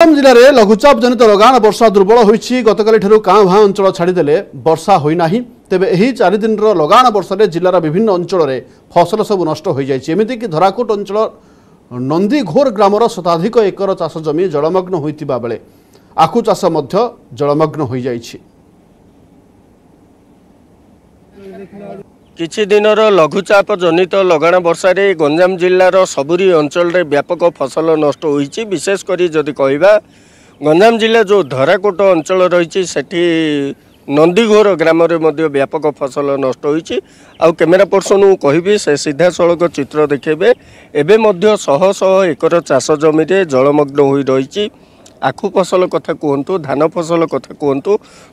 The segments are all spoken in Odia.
ଗଞ୍ଜାମ ଜିଲ୍ଲାରେ ଲଘୁଚାପ ଜନିତ ଲଗାଣ ବର୍ଷା ଦୁର୍ବଳ ହୋଇଛି ଗତକାଲିଠାରୁ କାଁ ଭାଁ ଅଞ୍ଚଳ ଛାଡ଼ିଦେଲେ ବର୍ଷା ହୋଇନାହିଁ ତେବେ ଏହି ଚାରିଦିନର ଲଗାଣ ବର୍ଷାରେ ଜିଲ୍ଲାର ବିଭିନ୍ନ ଅଞ୍ଚଳରେ ଫସଲ ସବୁ ନଷ୍ଟ ହୋଇଯାଇଛି ଏମିତିକି ଧରାକୋଟ ଅଞ୍ଚଳ ନନ୍ଦିଘୋର ଗ୍ରାମର ଶତାଧିକ ଏକର ଚାଷ ଜମି ଜଳମଗ୍ନ ହୋଇଥିବା ବେଳେ ଆଖୁ ଚାଷ ମଧ୍ୟ ଜଳମଗ୍ନ ହୋଇଯାଇଛି କିଛି ଦିନର ଲଘୁଚାପ ଜନିତ ଲଗାଣ ବର୍ଷାରେ ଗଞ୍ଜାମ ଜିଲ୍ଲାର ସବୁରୀ ଅଞ୍ଚଳରେ ବ୍ୟାପକ ଫସଲ ନଷ୍ଟ ହୋଇଛି ବିଶେଷ କରି ଯଦି କହିବା ଗଞ୍ଜାମ ଜିଲ୍ଲା ଯେଉଁ ଧରାକୋଟ ଅଞ୍ଚଳ ରହିଛି ସେଠି ନନ୍ଦୀଘୋର ଗ୍ରାମରେ ମଧ୍ୟ ବ୍ୟାପକ ଫସଲ ନଷ୍ଟ ହୋଇଛି ଆଉ କ୍ୟାମେରା ପର୍ସନକୁ କହିବି ସେ ସିଧାସଳଖ ଚିତ୍ର ଦେଖେଇବେ ଏବେ ମଧ୍ୟ ଶହ ଶହ ଏକର ଚାଷ ଜମିରେ ଜଳମଗ୍ନ ହୋଇ ରହିଛି আখু ফসল কথা কুহতু ধান ফসল কথা কুহতু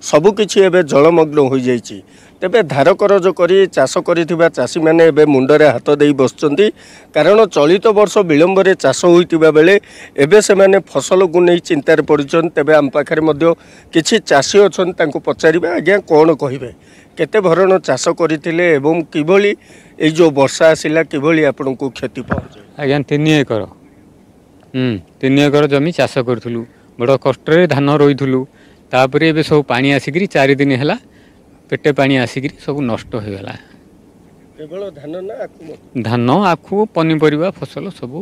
সবুকিছি এবে জলমগ্ন হয়ে যাই তেমনি ধার করজ করে চাষ করে চাষী মানে এবে মুন্ডরে হাত দিয়ে বসছেন কারণ চলিত বর্ষ বিলম্বরে চাষ হয়ে বেড়ে এবে সে ফসলকু নিয়ে চিন্তার পড়ছেন তেমনি আম পাখে কিছু চাষী অনেক পচারে আজ্ঞা কণ কহবে কেতে ভরণ চাষ করে এবং কিভাবে এই যে বর্ষা আসা কিভাবে আপনার ক্ষতি পৌঁছে আজ্ঞা তিন একর ତିନି ଏକର ଜମି ଚାଷ କରିଥିଲୁ ବଡ଼ କଷ୍ଟରେ ଧାନ ରୋଇଥିଲୁ ତାପରେ ଏବେ ସବୁ ପାଣି ଆସିକିରି ଚାରି ଦିନ ହେଲା ପେଟେ ପାଣି ଆସିକିରି ସବୁ ନଷ୍ଟ ହୋଇଗଲା ଧାନ ଆଖୁ ପନିପରିବା ଫସଲ ସବୁ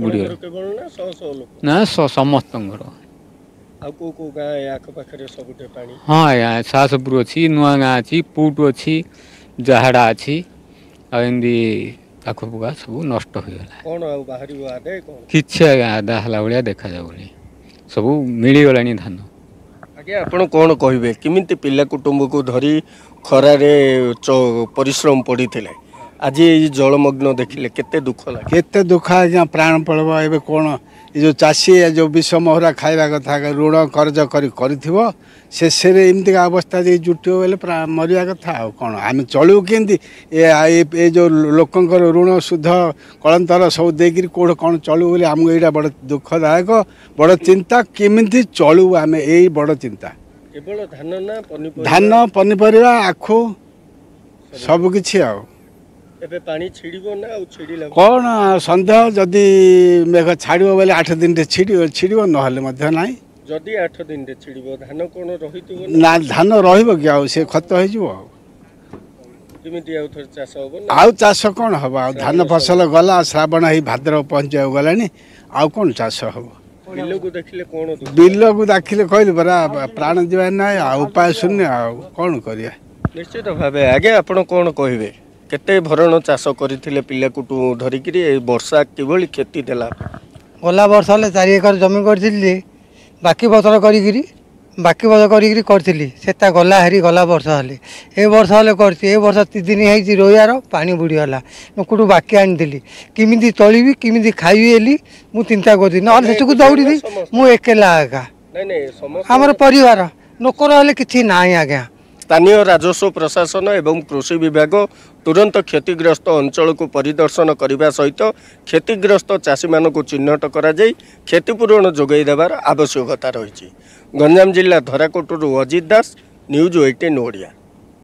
ବୁଡ଼ିଗଲା ସମସ୍ତଙ୍କର ହଁ ଆଜ୍ଞା ଶାସପୁର ଅଛି ନୂଆ ଗାଁ ଅଛି ପୁଟ ଅଛି ଜାହାଡ଼ା ଅଛି ଆଉ ଏମିତି ତାକୁ ବୁଆ ସବୁ ନଷ୍ଟ ହୋଇଗଲା କିଛି ଆଦା ହେଲା ଭଳିଆ ଦେଖାଯାଉନି ସବୁ ମିଳିଗଲାଣି ଧାନ ଆଜ୍ଞା ଆପଣ କ'ଣ କହିବେ କେମିତି ପିଲା କୁଟୁମ୍ବକୁ ଧରି ଖରାରେ ପରିଶ୍ରମ ପଡ଼ିଥିଲେ ଆଜି ଏଇ ଜଳମଗ୍ନ ଦେଖିଲେ କେତେ ଦୁଃଖ ଲାଗେ କେତେ ଦୁଃଖ ଆଜ୍ଞା ପ୍ରାଣ ପଳବ ଏବେ କ'ଣ ଏ ଯେଉଁ ଚାଷୀ ଯେଉଁ ବିଷମହରା ଖାଇବା କଥା ଋଣ କରଜ କରି କରିଥିବ ଶେଷରେ ଏମିତିକା ଅବସ୍ଥା ଯଦି ଜୁଟିବ ବୋଲେ ମରିବା କଥା ଆଉ କ'ଣ ଆମେ ଚଳିବୁ କେମିତି ଏ ଯେଉଁ ଲୋକଙ୍କର ଋଣ ସୁଧ କଳନ୍ତର ସବୁ ଦେଇକିରି କେଉଁଠୁ କ'ଣ ଚଳିବୁ ବୋଲି ଆମକୁ ଏଇଟା ବଡ଼ ଦୁଃଖଦାୟକ ବଡ଼ ଚିନ୍ତା କେମିତି ଚଳିବୁ ଆମେ ଏଇ ବଡ଼ ଚିନ୍ତା କେବଳ ଧାନ ଧାନ ପନିପରିବା ଆଖୁ ସବୁକିଛି ଆଉ ଏବେ ପାଣି ଛିଡ଼ିବ ନା ଆଉ ଛିଡ଼ିଲା କ'ଣ ସନ୍ଦେହ ଯଦି ମେଘ ଛାଡ଼ିବ ବୋଲେ ଆଠ ଦିନରେ ଛିଡ଼ିବ ଛିଡ଼ିବ ନହେଲେ ମଧ୍ୟ ନାହିଁ ଯଦି ଆଠ ଦିନରେ ଛିଡ଼ିବ ଧାନ କ'ଣ ରହିଥିବ ନା ଧାନ ରହିବ କି ଆଉ ସେ ଖତ ହେଇଯିବ ଆଉ କେମିତି ଆଉ ଥରେ ଚାଷ ହବ ଆଉ ଚାଷ କ'ଣ ହବ ଆଉ ଧାନ ଫସଲ ଗଲା ଶ୍ରାବଣ ହେଇ ଭାଦ୍ର ପହଞ୍ଚିବାକୁ ଗଲାଣି ଆଉ କ'ଣ ଚାଷ ହବ ବିଲକୁ ଦେଖିଲେ କ'ଣ ବିଲକୁ ଦେଖିଲେ କହିଲି ପରା ପ୍ରାଣ ଯିବାର ନାହିଁ ଆଉ ଉପାୟ ଶୂନ୍ୟ ଆଉ କ'ଣ କରିବା ନିଶ୍ଚିତ ଭାବେ ଆଜ୍ଞା ଆପଣ କ'ଣ କହିବେ କେତେ ଭରଣ ଚାଷ କରିଥିଲେ ପିଲାକୁଠୁ ଧରିକିରି ଏ ବର୍ଷା କିଭଳି କ୍ଷତି ଦେଲା ଗଲା ବର୍ଷା ହେଲେ ଚାରି ଏକର ଜମି କରିଥିଲି ବାକି ବଦଳ କରିକିରି ବାକି ବଦଳ କରିକିରି କରିଥିଲି ସେ ତା ଗଲା ହେରି ଗଲା ବର୍ଷା ହେଲେ ଏ ବର୍ଷ ହେଲେ କରିଛି ଏ ବର୍ଷ ତିନି ଦିନ ହେଇଛି ରୋଇବାର ପାଣି ବୁଡ଼ିଗଲା ମୁଁ କେଉଁଠୁ ବାକି ଆଣିଥିଲି କେମିତି ଚଳିବି କେମିତି ଖାଇବି ହେଲି ମୁଁ ଚିନ୍ତା କରୁଥିଲି ନହେଲେ ସେଠିକୁ ଦୌଡ଼ିବି ମୁଁ ଏକେଲା ଆଗା ଆମର ପରିବାର ଲୋକର ହେଲେ କିଛି ନାହିଁ ଆଜ୍ଞା ସ୍ଥାନୀୟ ରାଜସ୍ୱ ପ୍ରଶାସନ ଏବଂ କୃଷି ବିଭାଗ ତୁରନ୍ତ କ୍ଷତିଗ୍ରସ୍ତ ଅଞ୍ଚଳକୁ ପରିଦର୍ଶନ କରିବା ସହିତ କ୍ଷତିଗ୍ରସ୍ତ ଚାଷୀମାନଙ୍କୁ ଚିହ୍ନଟ କରାଯାଇ କ୍ଷତିପୂରଣ ଯୋଗାଇ ଦେବାର ଆବଶ୍ୟକତା ରହିଛି ଗଞ୍ଜାମ ଜିଲ୍ଲା ଧରାକୋଟରୁ ଅଜିତ ଦାସ ନ୍ୟୁଜ୍ ଏଇଟିନ୍ ଓଡ଼ିଆ